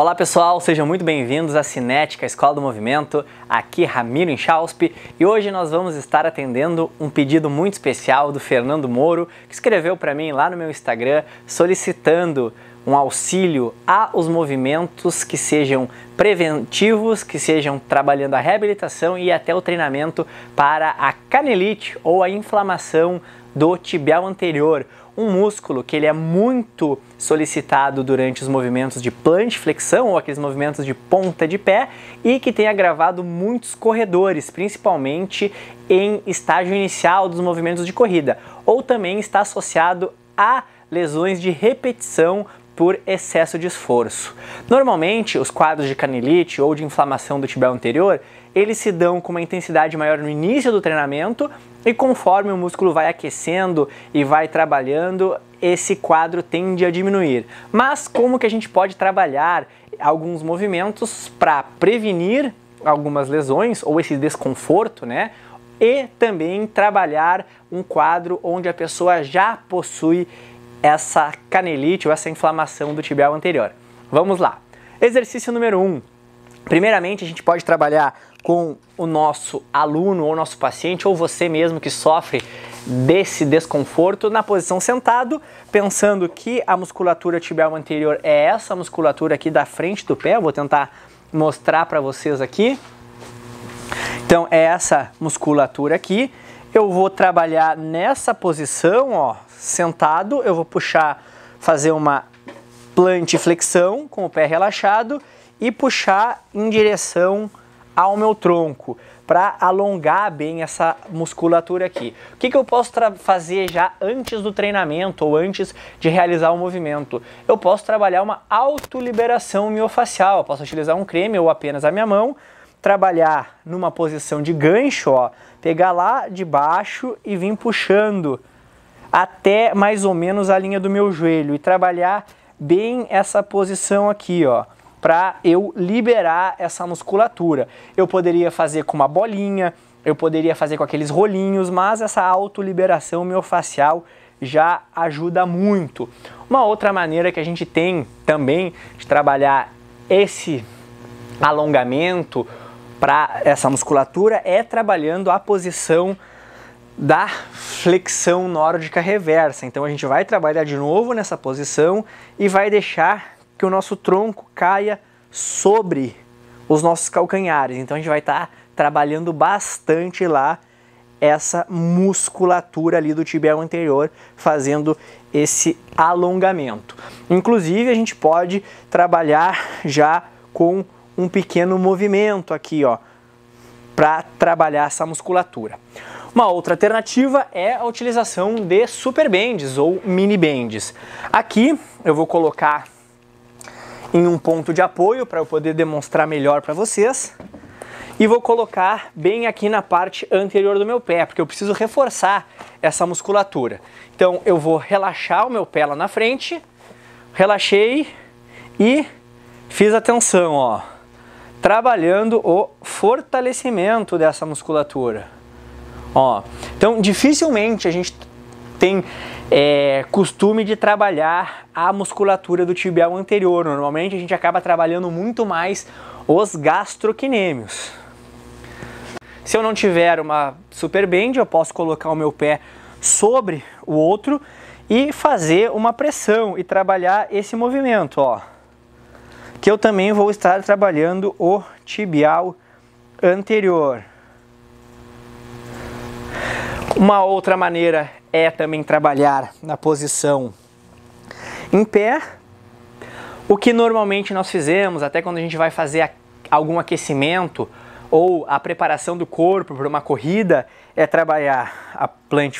Olá pessoal, sejam muito bem-vindos à Cinética Escola do Movimento, aqui Ramiro Inchauspe e hoje nós vamos estar atendendo um pedido muito especial do Fernando Moro, que escreveu para mim lá no meu Instagram solicitando um auxílio a os movimentos que sejam preventivos, que sejam trabalhando a reabilitação e até o treinamento para a canelite ou a inflamação do tibial anterior, um músculo que ele é muito solicitado durante os movimentos de plant flexão ou aqueles movimentos de ponta de pé e que tem agravado muitos corredores, principalmente em estágio inicial dos movimentos de corrida, ou também está associado a lesões de repetição por excesso de esforço. Normalmente, os quadros de canelite ou de inflamação do tibial anterior, eles se dão com uma intensidade maior no início do treinamento e conforme o músculo vai aquecendo e vai trabalhando, esse quadro tende a diminuir. Mas como que a gente pode trabalhar alguns movimentos para prevenir algumas lesões ou esse desconforto, né? E também trabalhar um quadro onde a pessoa já possui essa canelite ou essa inflamação do tibial anterior. Vamos lá. Exercício número 1. Um. Primeiramente, a gente pode trabalhar com o nosso aluno ou nosso paciente ou você mesmo que sofre desse desconforto na posição sentado, pensando que a musculatura tibial anterior é essa musculatura aqui da frente do pé, Eu vou tentar mostrar para vocês aqui. Então é essa musculatura aqui. Eu vou trabalhar nessa posição, ó, sentado, eu vou puxar, fazer uma flexão com o pé relaxado e puxar em direção ao meu tronco, para alongar bem essa musculatura aqui. O que, que eu posso fazer já antes do treinamento ou antes de realizar o movimento? Eu posso trabalhar uma autoliberação miofascial, eu posso utilizar um creme ou apenas a minha mão, trabalhar numa posição de gancho, ó, pegar lá de baixo e vir puxando até mais ou menos a linha do meu joelho e trabalhar bem essa posição aqui, ó para eu liberar essa musculatura. Eu poderia fazer com uma bolinha, eu poderia fazer com aqueles rolinhos, mas essa autoliberação miofascial já ajuda muito. Uma outra maneira que a gente tem também de trabalhar esse alongamento para essa musculatura é trabalhando a posição da flexão nórdica reversa. Então a gente vai trabalhar de novo nessa posição e vai deixar que o nosso tronco caia sobre os nossos calcanhares. Então a gente vai estar tá trabalhando bastante lá essa musculatura ali do tibial anterior, fazendo esse alongamento. Inclusive a gente pode trabalhar já com um pequeno movimento aqui, ó, para trabalhar essa musculatura. Uma outra alternativa é a utilização de super bands ou mini bands. Aqui eu vou colocar em um ponto de apoio para eu poder demonstrar melhor para vocês. E vou colocar bem aqui na parte anterior do meu pé, porque eu preciso reforçar essa musculatura. Então eu vou relaxar o meu pé lá na frente, relaxei e fiz atenção, ó, trabalhando o fortalecimento dessa musculatura. Ó, então dificilmente a gente tem é, costume de trabalhar a musculatura do tibial anterior. Normalmente a gente acaba trabalhando muito mais os gastroquinêmios. Se eu não tiver uma super bend, eu posso colocar o meu pé sobre o outro e fazer uma pressão e trabalhar esse movimento, ó. Que eu também vou estar trabalhando o tibial anterior. Uma outra maneira é também trabalhar na posição em pé. O que normalmente nós fizemos, até quando a gente vai fazer algum aquecimento ou a preparação do corpo para uma corrida, é trabalhar a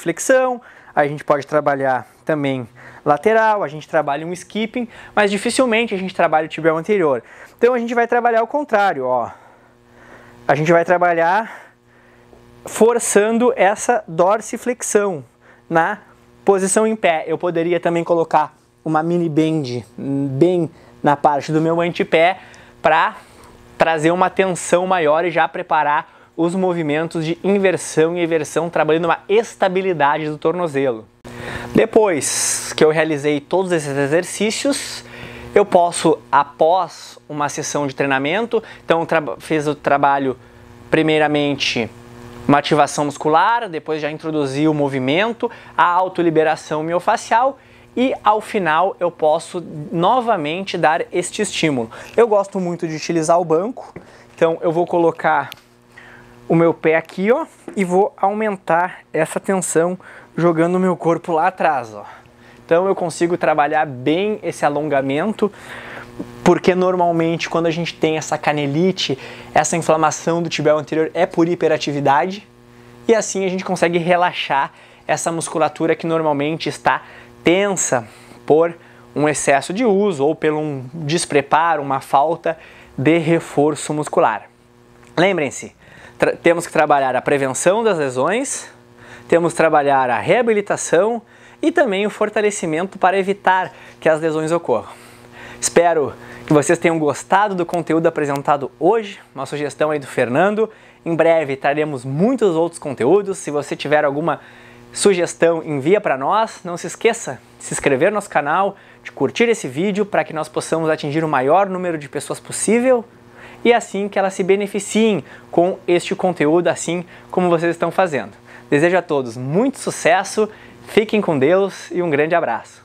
flexão. a gente pode trabalhar também lateral, a gente trabalha um skipping, mas dificilmente a gente trabalha o tibial anterior. Então a gente vai trabalhar o contrário, ó. A gente vai trabalhar forçando essa dorsiflexão, na posição em pé. Eu poderia também colocar uma mini bend bem na parte do meu antepé para trazer uma tensão maior e já preparar os movimentos de inversão e eversão, trabalhando uma estabilidade do tornozelo. Depois que eu realizei todos esses exercícios, eu posso, após uma sessão de treinamento, então fiz o trabalho primeiramente uma ativação muscular, depois já introduzi o movimento, a autoliberação miofacial e ao final eu posso novamente dar este estímulo. Eu gosto muito de utilizar o banco, então eu vou colocar o meu pé aqui, ó, e vou aumentar essa tensão jogando o meu corpo lá atrás, ó. Então eu consigo trabalhar bem esse alongamento porque normalmente quando a gente tem essa canelite, essa inflamação do tibial anterior é por hiperatividade e assim a gente consegue relaxar essa musculatura que normalmente está tensa por um excesso de uso ou pelo um despreparo, uma falta de reforço muscular. Lembrem-se, temos que trabalhar a prevenção das lesões, temos que trabalhar a reabilitação e também o fortalecimento para evitar que as lesões ocorram. Espero que vocês tenham gostado do conteúdo apresentado hoje, uma sugestão aí do Fernando. Em breve traremos muitos outros conteúdos. Se você tiver alguma sugestão, envia para nós. Não se esqueça de se inscrever no nosso canal, de curtir esse vídeo para que nós possamos atingir o maior número de pessoas possível e assim que elas se beneficiem com este conteúdo, assim como vocês estão fazendo. Desejo a todos muito sucesso, fiquem com Deus e um grande abraço.